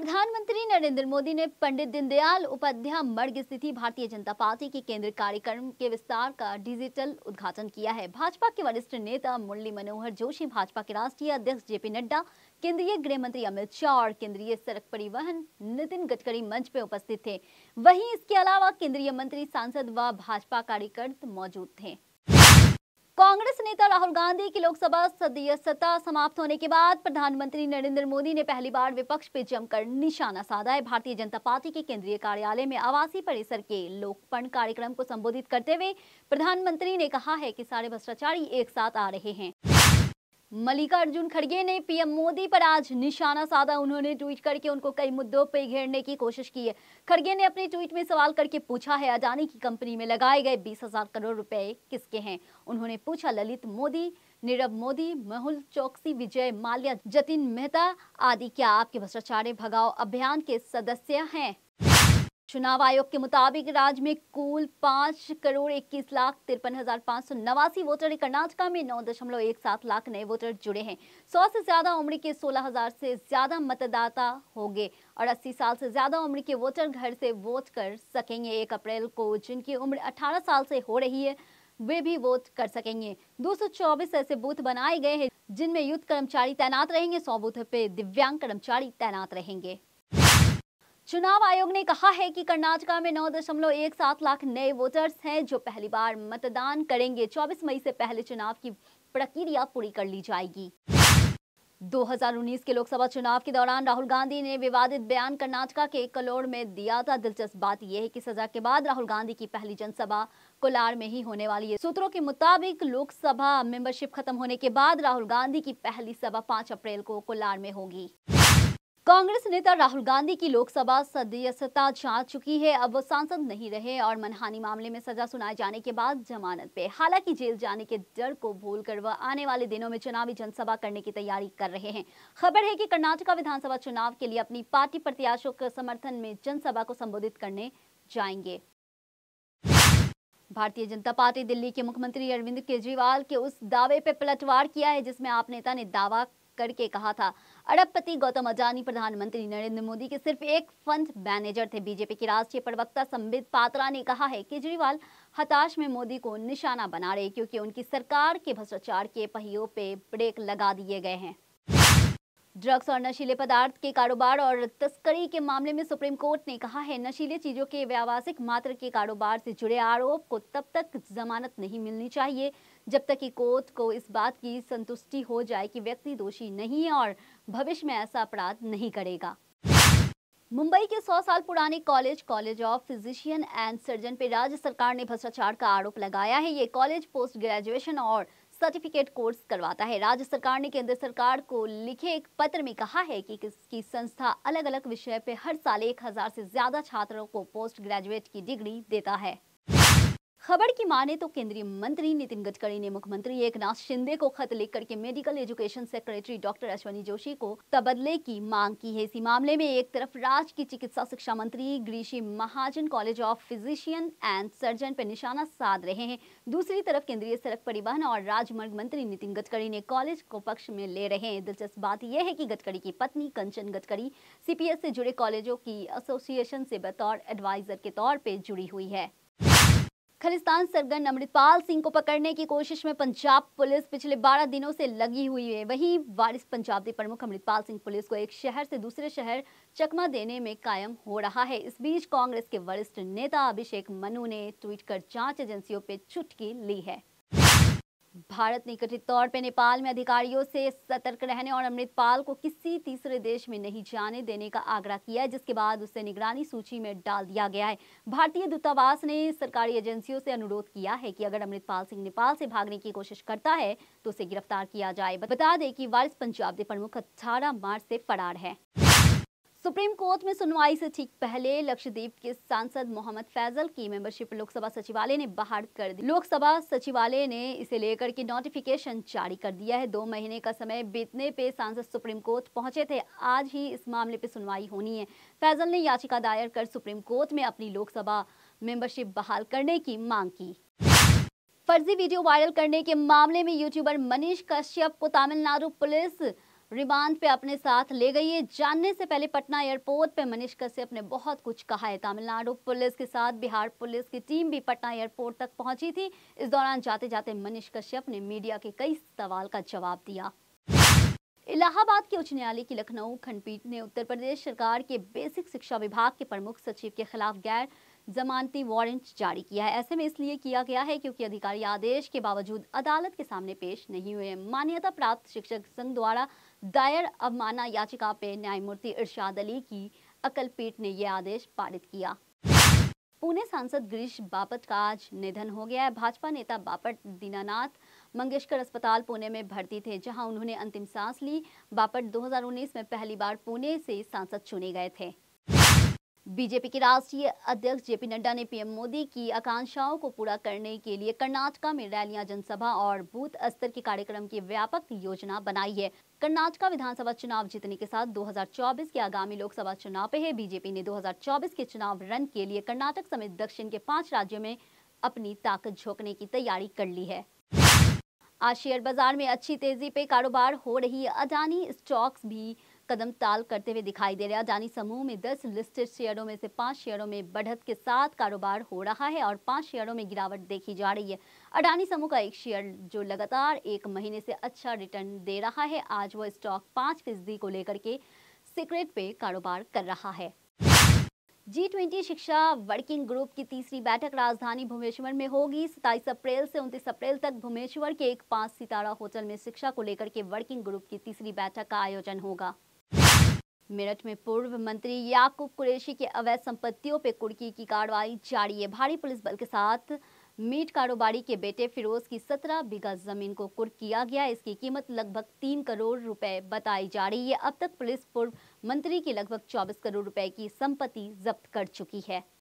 प्रधानमंत्री नरेंद्र मोदी ने पंडित दीनदयाल उपाध्याय मर्ग स्थिति भारतीय जनता पार्टी के केंद्र कार्यक्रम के विस्तार का डिजिटल उद्घाटन किया है भाजपा के वरिष्ठ नेता मुरली मनोहर जोशी भाजपा के राष्ट्रीय अध्यक्ष जेपी नड्डा केंद्रीय गृह मंत्री अमित शाह और केंद्रीय सड़क परिवहन नितिन गडकरी मंच पर उपस्थित थे वही इसके अलावा केंद्रीय मंत्री सांसद व भाजपा कार्यकर्ता मौजूद थे कांग्रेस नेता राहुल गांधी की लोकसभा सदस्यता समाप्त होने के बाद प्रधानमंत्री नरेंद्र मोदी ने पहली बार विपक्ष पे जमकर निशाना साधा है भारतीय जनता पार्टी के केंद्रीय कार्यालय में आवासीय परिसर के लोकपण कार्यक्रम को संबोधित करते हुए प्रधानमंत्री ने कहा है कि सारे भ्रष्टाचारी एक साथ आ रहे हैं मल्लिकार्जुन खड़गे ने पीएम मोदी पर आज निशाना साधा उन्होंने ट्वीट करके उनको कई मुद्दों पर घेरने की कोशिश की है खड़गे ने अपने ट्वीट में सवाल करके पूछा है अडानी की कंपनी में लगाए गए बीस हजार करोड़ रुपए किसके हैं उन्होंने पूछा ललित मोदी नीरव मोदी मेहुल चौकसी विजय माल्या जतिन मेहता आदि क्या आपके भ्रष्टाचार भगाओ अभियान के सदस्य हैं चुनाव आयोग के मुताबिक राज्य में कुल पांच करोड़ इक्कीस लाख तिरपन हजार पांच सौ नवासी वोटर कर्नाटका में नौ दशमलव एक सात लाख नए वोटर जुड़े हैं सौ से ज्यादा उम्र के सोलह हजार से ज्यादा मतदाता होंगे और अस्सी साल से ज्यादा उम्र के वोटर घर से वोट कर सकेंगे एक अप्रैल को जिनकी उम्र अठारह साल से हो रही है वे भी वोट कर सकेंगे चौबीस ऐसे बूथ बनाए गए हैं जिनमें युद्ध कर्मचारी तैनात रहेंगे सौ बूथ पे दिव्यांग कर्मचारी तैनात रहेंगे चुनाव आयोग ने कहा है कि कर्नाटका में नौ दशमलव एक सात लाख नए वोटर्स हैं जो पहली बार मतदान करेंगे 24 मई से पहले चुनाव की प्रक्रिया पूरी कर ली जाएगी 2019 के लोकसभा चुनाव के दौरान राहुल गांधी ने विवादित बयान कर्नाटका के कलोड़ में दिया था दिलचस्प बात यह है कि सजा के बाद राहुल गांधी की पहली जनसभा कोलार में ही होने वाली है सूत्रों के मुताबिक लोकसभा मेंबरशिप खत्म होने के बाद राहुल गांधी की पहली सभा 5 अप्रैल को कोलार में होगी कांग्रेस नेता राहुल गांधी की लोकसभा सदस्यता जा चुकी है अब वो सांसद नहीं रहे और मनहानी मामले में सजा सुनाए जाने के बाद जमानत पे हालांकि जेल जाने के डर को भूलकर वह आने वाले दिनों में चुनावी जनसभा करने की तैयारी कर रहे हैं खबर है कि कर्नाटका विधानसभा चुनाव के लिए अपनी पार्टी प्रत्याशियों के समर्थन में जनसभा को संबोधित करने जाएंगे भारतीय जनता पार्टी दिल्ली के मुख्यमंत्री अरविंद केजरीवाल के उस दावे पे पलटवार किया है जिसमें आप नेता ने दावा करके कहा था अरबपति गौतम अडानी प्रधानमंत्री नरेंद्र मोदी के सिर्फ एक फंड मैनेजर थे बीजेपी के राष्ट्रीय प्रवक्ता संबित पात्रा ने कहा है केजरीवाल हताश में मोदी को निशाना बना रहे क्योंकि उनकी सरकार के भ्रष्टाचार के पहियों पे ब्रेक लगा दिए गए हैं ड्रग्स और नशीले पदार्थ के कारोबार और तस्करी के मामले में सुप्रीम कोर्ट ने कहा है नशीले चीजों के व्यावसायिक मात्र के कारोबार से जुड़े आरोप को तब तक जमानत नहीं मिलनी चाहिए जब तक कि कोर्ट को इस बात की संतुष्टि हो जाए कि व्यक्ति दोषी नहीं है और भविष्य में ऐसा अपराध नहीं करेगा मुंबई के 100 साल पुराने college college of physician and surgeon पे राज्य सरकार ने भ्रष्टाचार का आरोप लगाया है ये कॉलेज पोस्ट ग्रेजुएशन और सर्टिफिकेट कोर्स करवाता है राज्य सरकार ने केंद्र सरकार को लिखे एक पत्र में कहा है कि इसकी संस्था अलग अलग विषय पे हर साल एक हजार से ज्यादा छात्रों को पोस्ट ग्रेजुएट की डिग्री देता है खबर की माने तो केंद्रीय मंत्री नितिन गडकरी ने मुख्यमंत्री एकनाथ शिंदे को खत लिखकर के medical education secretary doctor Ashwani Joshi को तबदले की मांग की है इसी मामले में एक तरफ राज्य की चिकित्सा शिक्षा मंत्री Girish Mahajan college of physician and surgeon पर निशाना साध रहे हैं दूसरी तरफ केंद्रीय सड़क परिवहन और राजमार्ग मंत्री नितिन गडकरी ने कॉलेज को पक्ष में ले रहे हैं दिलचस्प बात यह है की गडकरी की पत्नी कंचन गडकरी सी से जुड़े कॉलेजों की एसोसिएशन से बतौर एडवाइजर के तौर पर जुड़ी हुई है खलिस्तान सरगन अमृतपाल सिंह को पकड़ने की कोशिश में पंजाब पुलिस पिछले 12 दिनों से लगी हुई है वहीं वारिस पंजाब के प्रमुख अमृतपाल सिंह पुलिस को एक शहर से दूसरे शहर चकमा देने में कायम हो रहा है इस बीच कांग्रेस के वरिष्ठ नेता अभिषेक मनु ने ट्वीट कर जांच एजेंसियों पर चुटकी ली है भारत ने कथित तौर पर नेपाल में अधिकारियों से सतर्क रहने और अमृतपाल को किसी तीसरे देश में नहीं जाने देने का आग्रह किया है जिसके बाद उसे निगरानी सूची में डाल दिया गया है भारतीय दूतावास ने सरकारी एजेंसियों से अनुरोध किया है कि अगर अमृतपाल सिंह नेपाल से भागने की कोशिश करता है तो उसे गिरफ्तार किया जाए बता दें कि वारिस पंजाब के प्रमुख अठारह मार्च से फरार है सुप्रीम कोर्ट में सुनवाई से ठीक पहले लक्षद्वीप के सांसद मोहम्मद फैजल की मेंबरशिप लोकसभा सचिवालय ने बाहर कर दी लोकसभा सचिवालय ने इसे लेकर के नोटिफिकेशन जारी कर दिया है दो महीने का समय बीतने पे सांसद सुप्रीम कोर्ट पहुंचे थे आज ही इस मामले पे सुनवाई होनी है फैजल ने याचिका दायर कर सुप्रीम कोर्ट में अपनी लोकसभा मेंबरशिप बहाल करने की मांग की फर्जी वीडियो वायरल करने के मामले में यूट्यूबर मनीष कश्यप को तमिलनाडु पुलिस रिमांड पे अपने साथ ले गई है जानने से पहले पटना एयरपोर्ट पे मनीष कश्यप ने बहुत कुछ कहा है तमिलनाडु पुलिस के साथ बिहार पुलिस की टीम भी पटना एयरपोर्ट तक पहुंची थी इस दौरान जाते जाते मनीष कश्यप ने मीडिया के कई सवाल का जवाब दिया इलाहाबाद के उच्च न्यायालय की लखनऊ खंडपीठ ने उत्तर प्रदेश सरकार के बेसिक शिक्षा विभाग के प्रमुख सचिव के खिलाफ गैर जमानती वारंट जारी किया है ऐसे में इसलिए किया गया है क्योंकि अधिकारी आदेश के बावजूद अदालत के सामने पेश नहीं हुए मान्यता प्राप्त शिक्षक संघ द्वारा दायर अवमाना याचिका पे न्यायमूर्ति इरशाद अली की अकल पीठ ने यह आदेश पारित किया पुणे सांसद गिरीश बापट का आज निधन हो गया है भाजपा नेता बापट दीनानाथ मंगेशकर अस्पताल पुणे में भर्ती थे जहां उन्होंने अंतिम सांस ली बापट 2019 में पहली बार पुणे से सांसद चुने गए थे बीजेपी के राष्ट्रीय अध्यक्ष जेपी नड्डा ने पीएम मोदी की आकांक्षाओं को पूरा करने के लिए कर्नाटका में रैलियां जनसभा और बूथ स्तर के कार्यक्रम की व्यापक योजना बनाई है कर्नाटका विधानसभा चुनाव जीतने के साथ 2024 के आगामी लोकसभा चुनाव पे है बीजेपी ने 2024 के चुनाव रन के लिए कर्नाटक समेत दक्षिण के पांच राज्यों में अपनी ताकत झोंकने की तैयारी कर ली है आज शेयर बाजार में अच्छी तेजी पे कारोबार हो रही अडानी स्टॉक्स भी कदम ताल करते हुए दिखाई दे रहे हैं अडानी समूह में 10 लिस्टेड शेयरों में से पांच शेयरों में बढ़त के साथ कारोबार हो रहा है और पांच शेयरों में गिरावट देखी जा रही है अडानी समूह का एक शेयर जो लगातार एक महीने से अच्छा रिटर्न दे रहा है आज वो स्टॉक पांच फीसदी को लेकर के सिक्रेट पे कारोबार कर रहा है जी ट्वेंटी शिक्षा वर्किंग ग्रुप की तीसरी बैठक राजधानी भुवनेश्वर में होगी सताईस अप्रैल से उनतीस अप्रैल तक भुवनेश्वर के एक पांच सितारा होटल में शिक्षा को लेकर के वर्किंग ग्रुप की तीसरी बैठक का आयोजन होगा मेरठ में पूर्व मंत्री याकूब कुरेशी के अवैध संपत्तियों पर कुर्की की कार्रवाई जारी है भारी पुलिस बल के साथ मीट कारोबारी के बेटे फिरोज की सत्रह बीघा जमीन को कुर्क किया गया इसकी कीमत लगभग तीन करोड़ रुपए बताई जा रही है अब तक पुलिस पूर्व मंत्री की लगभग चौबीस करोड़ रुपए की संपत्ति जब्त कर चुकी है